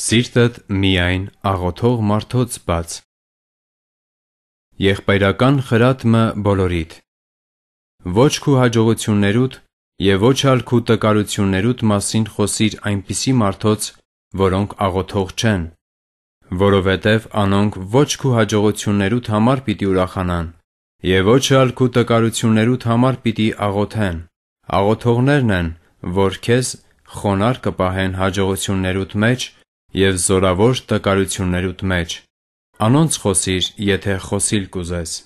Սիրտդ միայն աղոթող մարդոց բաց։ Եղբայրական խրատմը բոլորիդ։ Ոչ քու հաջողություններուդ եւ ոչ ալ քու տկարություններուդ մասին խոսիր այնպիսի մարդոց, որոնք աղոթող չեն, որովհետև անոնք ոչ քու հաջողություններուդ համար պիտի ուրախանան եւ ոչ ալ քու տկարություններուդ համար պիտի աղոթեն։ Աղոթողներն են, որ քեզ խոնար կպահեն հաջողություններուդ մեջ Եվ զորավոր տկարություններուդ մեջ Անոնց խոսիր, եթե խոսիլ կուզես